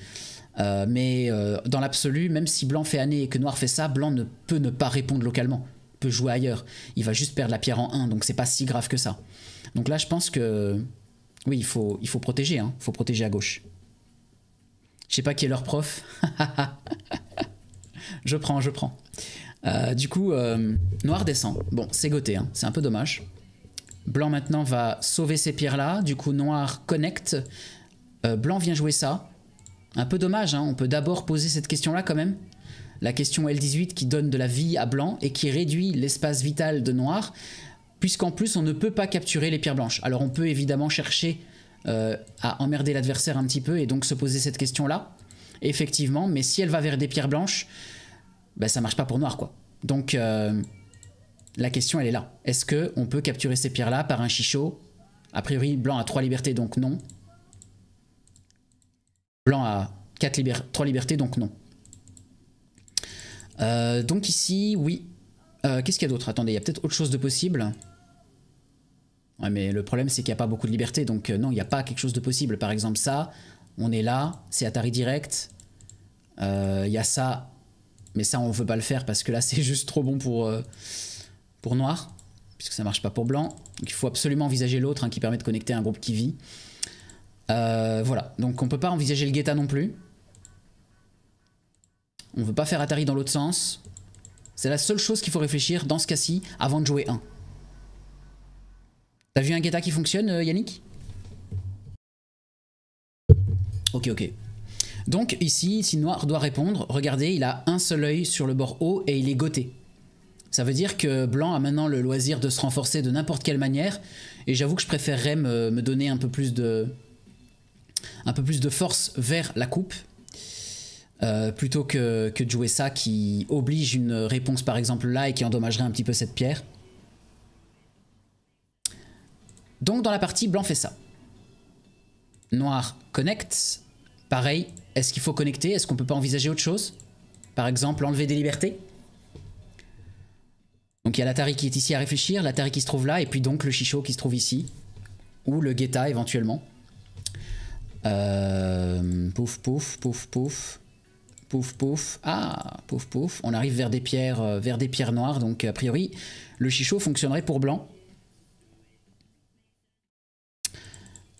Speaker 1: Euh, mais euh, dans l'absolu, même si blanc fait année et que noir fait ça, blanc ne peut ne pas répondre localement. Il peut jouer ailleurs. Il va juste perdre la pierre en 1, donc c'est pas si grave que ça. Donc là, je pense que... Oui, il faut, il faut protéger. Hein. Il faut protéger à gauche. Je sais pas qui est leur prof. je prends, je prends. Euh, du coup, euh, noir descend. Bon, c'est goté, hein. c'est un peu dommage. Blanc maintenant va sauver ces pierres-là. Du coup, noir connecte. Euh, blanc vient jouer ça. Un peu dommage, hein. on peut d'abord poser cette question-là quand même. La question L18 qui donne de la vie à blanc et qui réduit l'espace vital de noir, puisqu'en plus on ne peut pas capturer les pierres blanches. Alors on peut évidemment chercher euh, à emmerder l'adversaire un petit peu et donc se poser cette question-là, effectivement. Mais si elle va vers des pierres blanches, ben ça marche pas pour noir, quoi. Donc, euh, la question, elle est là. Est-ce que on peut capturer ces pierres-là par un chichot A priori, blanc a 3 libertés, donc non. Blanc a 4 3 libertés, donc non. Euh, donc ici, oui. Qu'est-ce qu'il y a d'autre Attendez, il y a peut-être autre chose de possible. Ouais, mais le problème, c'est qu'il n'y a pas beaucoup de liberté. Donc, euh, non, il n'y a pas quelque chose de possible. Par exemple, ça, on est là, c'est Atari Direct. Euh, il y a ça, mais ça, on ne veut pas le faire parce que là, c'est juste trop bon pour, euh, pour noir, puisque ça marche pas pour blanc. Donc, il faut absolument envisager l'autre hein, qui permet de connecter un groupe qui vit. voilà, donc on ne peut pas envisager le guetta non plus. On veut pas faire Atari dans l'autre sens. C'est la seule chose qu'il faut réfléchir dans ce cas-ci avant de jouer un. T'as vu un guetta qui fonctionne, euh, Yannick Ok, ok. Donc ici, si Noir doit répondre, regardez, il a un seul œil sur le bord haut et il est goté. Ça veut dire que Blanc a maintenant le loisir de se renforcer de n'importe quelle manière, et j'avoue que je préférerais me, donner un peu plus de un peu plus de force vers la coupe, euh, plutôt que, que de jouer ça qui oblige une réponse par exemple là et qui endommagerait un petit peu cette pierre. Donc dans la partie, blanc fait ça. Noir connecte. Pareil, est-ce qu'il faut connecter Est-ce qu'on peut pas envisager autre chose Par exemple, enlever des libertés Donc il y a l'Atari qui est ici à réfléchir, l'Atari qui se trouve là, et puis donc le Chichot qui se trouve ici. Ou le Guetta éventuellement. Euh, pouf, pouf, pouf, pouf. Pouf, pouf. Ah, pouf, pouf. On arrive vers des pierres, euh, vers des pierres noires, donc a priori, le Chichot fonctionnerait pour blanc.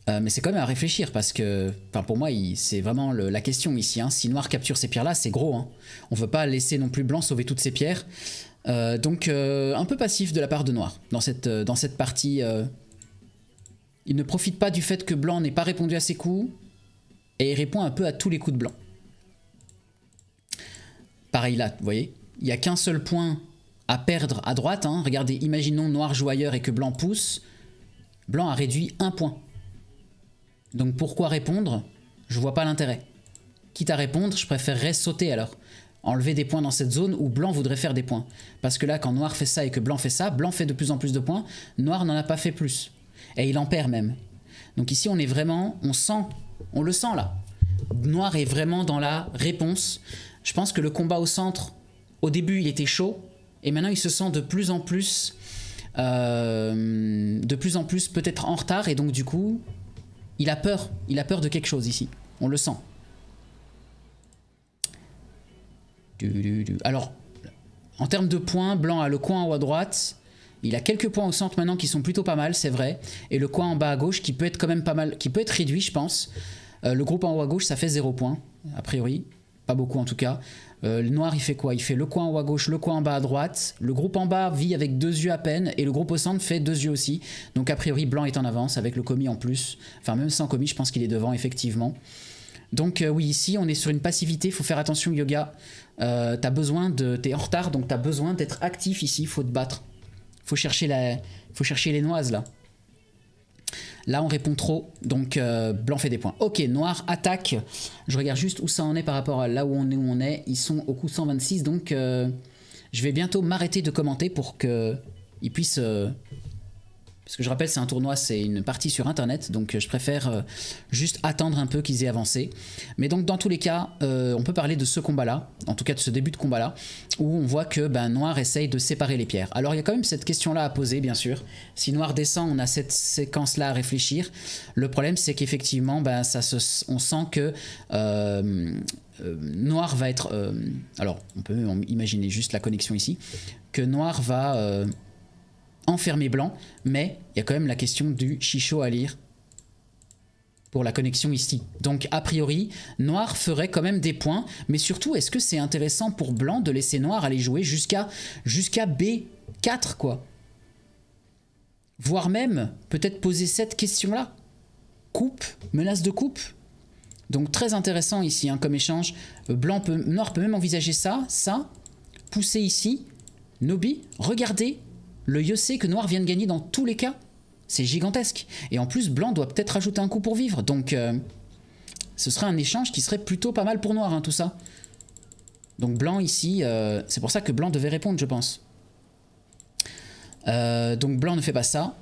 Speaker 1: Euh, mais c'est quand même à réfléchir parce que, enfin pour moi, c'est vraiment la question ici. Hein. Si noir capture ces pierres-là, c'est gros. Hein. On ne veut pas laisser non plus blanc sauver toutes ces pierres. Euh, donc euh, un peu passif de la part de noir dans cette, dans cette partie. il ne profite pas du fait que blanc n'ait pas répondu à ses coups et il répond un peu à tous les coups de blanc. Pareil là, vous voyez, il n'y a qu'un seul point à perdre à droite. Hein. Regardez, imaginons noir joue ailleurs et que blanc pousse. Blanc a réduit un point. Donc pourquoi répondre Je vois pas l'intérêt. Quitte à répondre, je préférerais sauter alors. Enlever des points dans cette zone où blanc voudrait faire des points. Parce que là, quand noir fait ça et que blanc fait ça, blanc fait de plus en plus de points, noir n'en a pas fait plus. Et il en perd même. Donc ici, on est vraiment, on sent, on le sent là. Noir est vraiment dans la réponse. Je pense que le combat au centre, au début, il était chaud. Et maintenant, il se sent de plus en plus, euh, de plus en plus peut-être en retard. Et donc, du coup, il a peur. Il a peur de quelque chose ici. On le sent. Alors, en termes de points, blanc a le coin en haut à droite. Il a quelques points au centre maintenant qui sont plutôt pas mal, c'est vrai. Et le coin en bas à gauche qui peut être quand même pas mal, qui peut être réduit, je pense. Euh, le groupe en haut à gauche, ça fait 0 points, a priori. Pas beaucoup en tout cas. Euh, le noir, il fait quoi Il fait le coin en haut à gauche, le coin en bas à droite. Le groupe en bas vit avec deux yeux à peine et le groupe au centre fait deux yeux aussi. Donc a priori, blanc est en avance avec le commis en plus. Enfin, même sans commis, je pense qu'il est devant effectivement. Donc euh, oui, ici, on est sur une passivité. Il faut faire attention, yoga. Euh, t'as besoin de, t'es en retard, donc t'as besoin d'être actif ici. Il faut te battre. Faut chercher la, faut chercher les noises là. Là, on répond trop, donc euh, blanc fait des points. Ok, noir attaque. Je regarde juste où ça en est par rapport à là où on est, on est. Ils sont au coup 126, donc euh, je vais bientôt m'arrêter de commenter pour qu'ils puissent euh, parce que je rappelle, c'est un tournoi, c'est une partie sur Internet, donc euh, je préfère euh, juste attendre un peu qu'ils aient avancé. Mais donc dans tous les cas, euh, on peut parler de ce combat-là, en tout cas de ce début de combat-là, où on voit que ben, Noir essaye de séparer les pierres. Alors il y a quand même cette question-là à poser, bien sûr. Si Noir descend, on a cette séquence-là à réfléchir. Le problème, c'est qu'effectivement, ben, on sent que... Noir va être... alors, on peut imaginer juste la connexion ici, que Noir va enfermé blanc, mais il y a quand même la question du chichot à lire pour la connexion ici. Donc a priori, noir ferait quand même des points, mais surtout est-ce que c'est intéressant pour blanc de laisser noir aller jouer jusqu'à jusqu'à B4 quoi Voire même peut-être poser cette question-là. Coupe, menace de coupe. Donc très intéressant ici hein, comme échange. Blanc noir peut même envisager ça, ça, pousser ici, Nobi, regardez, le Yose que Noir vient de gagner dans tous les cas, c'est gigantesque. Et en plus, Blanc doit peut-être rajouter un coup pour vivre. Donc, euh, ce serait un échange qui serait plutôt pas mal pour Noir, hein, tout ça. Donc Blanc ici, euh, c'est pour ça que Blanc devait répondre, je pense. Euh, donc Blanc ne fait pas ça.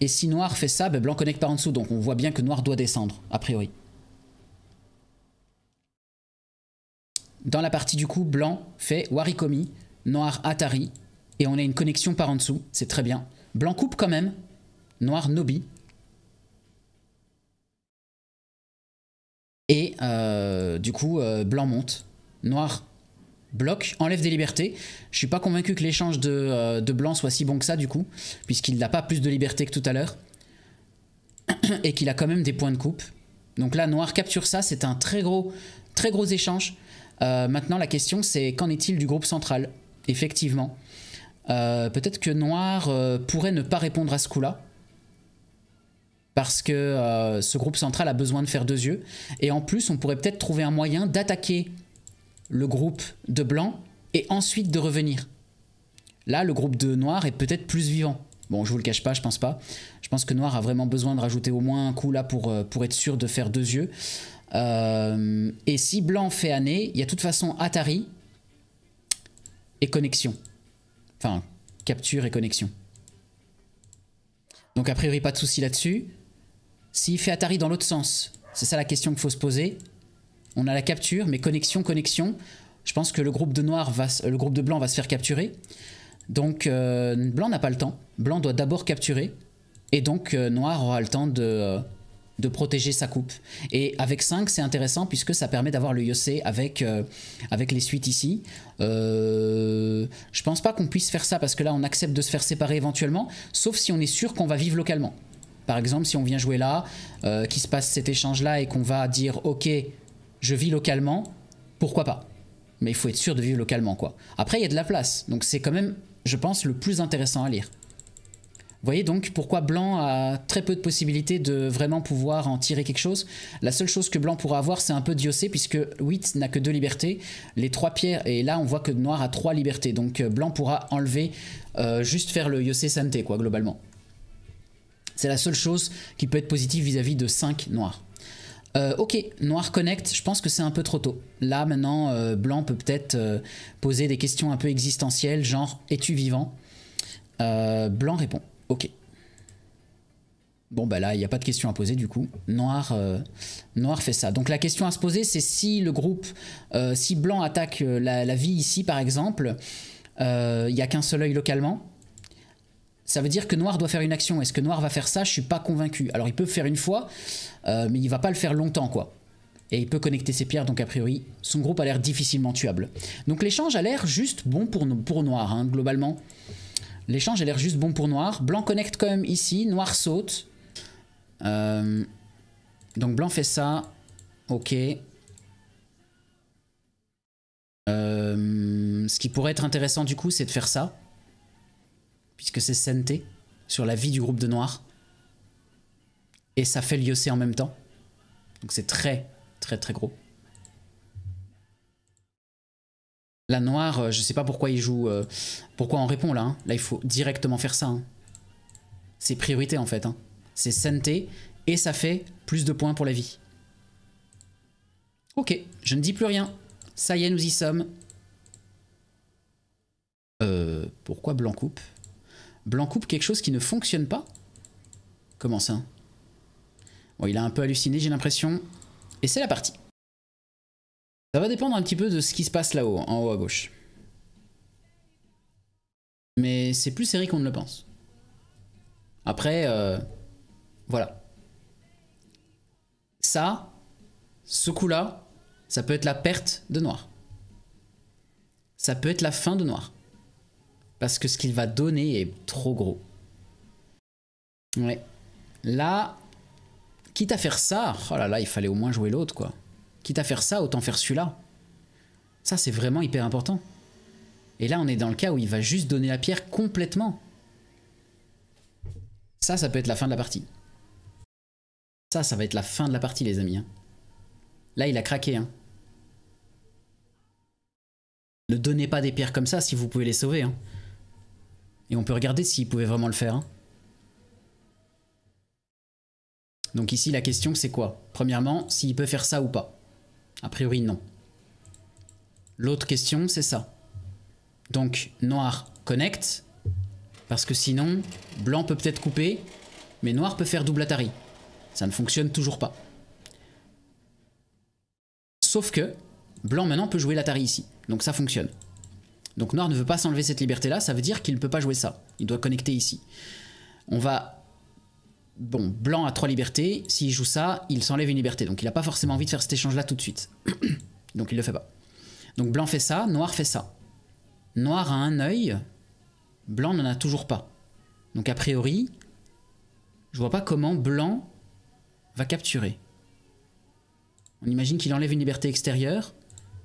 Speaker 1: Et si Noir fait ça, ben Blanc connecte par en dessous. Donc on voit bien que Noir doit descendre, a priori. Dans la partie du coup, Blanc fait Warikomi, Noir Atari, et on a une connexion par en dessous, c'est très bien. Blanc coupe quand même. Noir Nobi. Et euh, du coup, euh, blanc monte. Noir bloque, enlève des libertés. Je suis pas convaincu que l'échange de, euh, de, blanc soit si bon que ça du coup, puisqu'il n'a pas plus de liberté que tout à l'heure. Et qu'il a quand même des points de coupe. Donc là, noir capture ça, c'est un très gros, très gros échange. maintenant, la question c'est qu'en est-il du groupe central Effectivement. Euh, peut-être que Noir euh, pourrait ne pas répondre à ce coup-là. Parce que euh, ce groupe central a besoin de faire deux yeux. Et en plus, on pourrait peut-être trouver un moyen d'attaquer le groupe de blanc et ensuite de revenir. Là, le groupe de noir est peut-être plus vivant. Bon, je vous le cache pas, je pense pas. Je pense que Noir a vraiment besoin de rajouter au moins un coup là pour, pour être sûr de faire deux yeux. et si Blanc fait année, il y a de toute façon Atari et Connexion. Enfin, capture et connexion. Donc a priori pas de souci là-dessus. S'il fait Atari dans l'autre sens, c'est ça la question qu'il faut se poser. On a la capture, mais connexion, connexion. Je pense que le groupe de noir va, le groupe de blanc va se faire capturer. Donc euh, blanc n'a pas le temps. Blanc doit d'abord capturer. Et donc euh, noir aura le temps de... Euh, de protéger sa coupe. Et avec 5, c'est intéressant puisque ça permet d'avoir le Yose avec, euh, avec les suites ici. Euh, je pense pas qu'on puisse faire ça parce que là, on accepte de se faire séparer éventuellement, sauf si on est sûr qu'on va vivre localement. Par exemple, si on vient jouer là, euh, qu'il se passe cet échange-là et qu'on va dire « Ok, je vis localement, pourquoi pas ?» Mais il faut être sûr de vivre localement, quoi. Après, il y a de la place, donc c'est quand même, je pense, le plus intéressant à lire. Vous voyez donc pourquoi Blanc a très peu de possibilités de vraiment pouvoir en tirer quelque chose. La seule chose que Blanc pourra avoir, c'est un peu Yossé, puisque 8 n'a que deux libertés, les trois pierres, et là on voit que Noir a trois libertés. Donc euh, Blanc pourra enlever, euh, juste faire le Yossé Santé, quoi, globalement. C'est la seule chose qui peut être positive vis-à-vis de 5 Noirs. Euh, ok, Noir connecte, je pense que c'est un peu trop tôt. Là maintenant, Blanc peut peut-être poser des questions un peu existentielles, genre es-tu vivant Blanc répond. Ok. Bon bah là, il n'y a pas de question à poser du coup. Noir, euh, Noir fait ça. Donc la question à se poser, c'est si le groupe, euh, si Blanc attaque euh, la, vie ici par exemple, il n'y a qu'un seul œil localement. Ça veut dire que Noir doit faire une action. Est-ce que Noir va faire ça Je suis pas convaincu. Alors il peut faire une fois, mais il va pas le faire longtemps quoi. Et il peut connecter ses pierres, donc a priori, son groupe a l'air difficilement tuable. Donc l'échange a l'air juste bon pour, pour Noir, hein, globalement. L'échange a l'air juste bon pour noir. Blanc connecte quand même ici. Noir saute. Euh, donc blanc fait ça. Ok. Euh, ce qui pourrait être intéressant du coup, c'est de faire ça. Puisque c'est Sente sur la vie du groupe de noir. Et ça fait l'IOC en même temps. Donc c'est très, très, très gros. La noire, euh, je sais pas pourquoi il joue... Euh, pourquoi on répond là hein. Là, il faut directement faire ça. Hein. C'est priorité en fait. Hein. C'est santé et ça fait plus de points pour la vie. Ok, je ne dis plus rien. Ça y est, nous y sommes. Euh, pourquoi blanc coupe Blanc coupe quelque chose qui ne fonctionne pas Comment ça Bon, il a un peu halluciné, j'ai l'impression. Et c'est la partie. Ça va dépendre un petit peu de ce qui se passe là-haut, en haut à gauche. Mais c'est plus serré qu'on ne le pense. Après, euh, voilà. Ça, ce coup-là, ça peut être la perte de noir. Ça peut être la fin de noir. Parce que ce qu'il va donner est trop gros. Ouais. Là, quitte à faire ça, oh là là, il fallait au moins jouer l'autre, quoi. Quitte à faire ça, autant faire celui-là. Ça, c'est vraiment hyper important. Et là, on est dans le cas où il va juste donner la pierre complètement. Ça, ça peut être la fin de la partie. Ça, ça va être la fin de la partie, les amis. Hein. Là, il a craqué. Hein. Ne donnez pas des pierres comme ça si vous pouvez les sauver. Hein. Et on peut regarder s'il pouvait vraiment le faire. Donc ici, la question, c'est quoi Premièrement, s'il peut faire ça ou pas. A priori, non. L'autre question, c'est ça. Donc, noir connecte, parce que sinon, blanc peut peut-être couper, mais noir peut faire double Atari. Ça ne fonctionne toujours pas. Sauf que, blanc maintenant peut jouer l'Atari ici, donc ça fonctionne. Donc noir ne veut pas s'enlever cette liberté-là, ça veut dire qu'il ne peut pas jouer ça. Il doit connecter ici. On va bon, blanc a trois libertés, s'il joue ça, il s'enlève une liberté. Donc il n'a pas forcément envie de faire cet échange-là tout de suite. donc il ne le fait pas. Donc blanc fait ça, noir fait ça. Noir a un œil, blanc n'en a toujours pas. Donc a priori, je vois pas comment blanc va capturer. On imagine qu'il enlève une liberté extérieure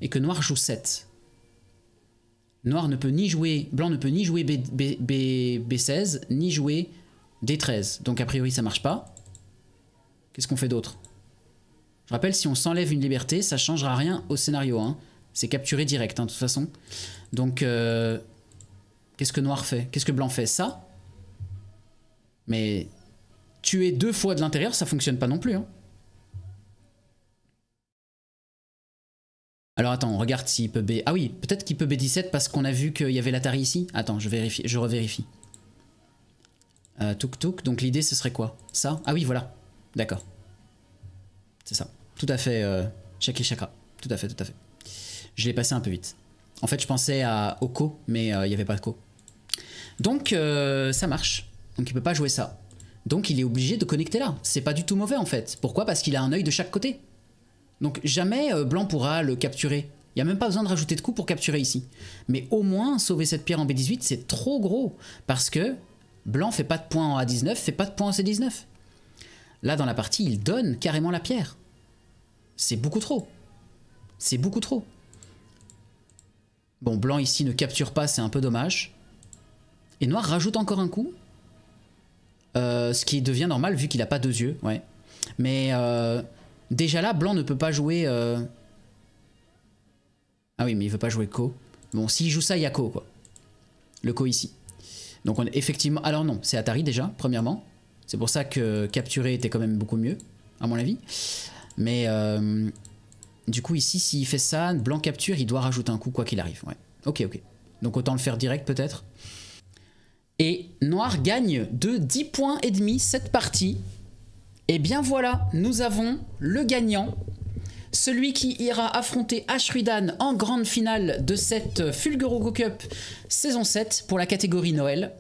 Speaker 1: et que noir joue 7. Noir ne peut ni jouer, blanc ne peut ni jouer B, B16, ni jouer D13. Donc a priori ça marche pas. Qu'est-ce qu'on fait d'autre Je rappelle, si on s'enlève une liberté, ça changera rien au scénario. Hein. C'est capturé direct, hein, de toute façon. Donc, euh, qu'est-ce que noir fait Qu'est-ce que blanc fait Ça Mais tuer deux fois de l'intérieur, ça fonctionne pas non plus. Hein. Alors attends, on regarde s'il peut B... Ah oui, peut-être qu'il peut B17 parce qu'on a vu qu'il y avait l'Atari ici. Attends, je vérifie, je revérifie. Euh, tuk Donc l'idée, ce serait quoi Ça Ah oui, voilà. D'accord. C'est ça. Tout à fait. Euh, Chakra. Tout à fait, tout à fait. Je l'ai passé un peu vite. En fait, je pensais à Oko, mais euh, il n'y avait pas de Ko. Donc, euh, ça marche. Donc, il peut pas jouer ça. Donc, il est obligé de connecter là. C'est pas du tout mauvais, en fait. Pourquoi Parce qu'il a un œil de chaque côté. Donc, jamais Blanc pourra le capturer. Il n'y a même pas besoin de rajouter de coups pour capturer ici. Mais au moins, sauver cette pierre en B18, c'est trop gros. Parce que Blanc fait pas de point en A19, fait pas de point en C19. Là, dans la partie, il donne carrément la pierre. C'est beaucoup trop. C'est beaucoup trop. Bon, blanc ici ne capture pas, c'est un peu dommage. Et noir rajoute encore un coup. Euh, ce qui devient normal vu qu'il n'a pas deux yeux, ouais. Mais euh, déjà là, blanc ne peut pas jouer... Euh, ah oui, mais il veut pas jouer Ko. Bon, s'il joue ça, il y a Ko, quoi. Le Ko ici. Donc on effectivement... Alors non, c'est Atari déjà, premièrement. C'est pour ça que capturer était quand même beaucoup mieux, à mon avis. Mais euh, du coup ici, s'il fait ça, blanc capture, il doit rajouter un coup quoi qu'il arrive. Ouais. Ok, ok. Donc autant le faire direct peut-être. Et noir gagne de 10 points et demi cette partie. Et bien voilà, nous avons le gagnant celui qui ira affronter Ashruidan en grande finale de cette Fulguro Cup saison 7 pour la catégorie Noël.